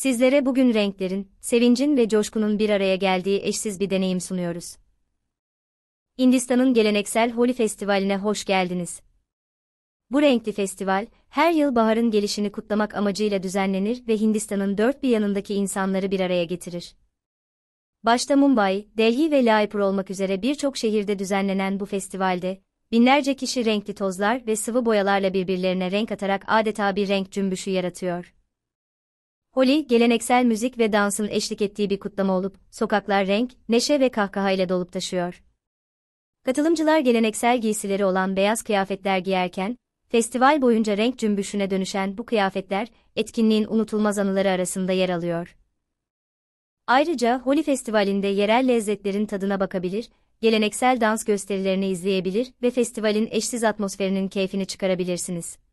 Sizlere bugün renklerin, sevincin ve coşkunun bir araya geldiği eşsiz bir deneyim sunuyoruz. Hindistan'ın geleneksel Holi Festivali'ne hoş geldiniz. Bu renkli festival, her yıl baharın gelişini kutlamak amacıyla düzenlenir ve Hindistan'ın dört bir yanındaki insanları bir araya getirir. Başta Mumbai, Delhi ve Jaipur olmak üzere birçok şehirde düzenlenen bu festivalde, binlerce kişi renkli tozlar ve sıvı boyalarla birbirlerine renk atarak adeta bir renk cümbüşü yaratıyor. Holi, geleneksel müzik ve dansın eşlik ettiği bir kutlama olup, sokaklar renk, neşe ve kahkahayla dolup taşıyor. Katılımcılar geleneksel giysileri olan beyaz kıyafetler giyerken, festival boyunca renk cümbüşüne dönüşen bu kıyafetler, etkinliğin unutulmaz anıları arasında yer alıyor. Ayrıca Holi Festivali'nde yerel lezzetlerin tadına bakabilir, geleneksel dans gösterilerini izleyebilir ve festivalin eşsiz atmosferinin keyfini çıkarabilirsiniz.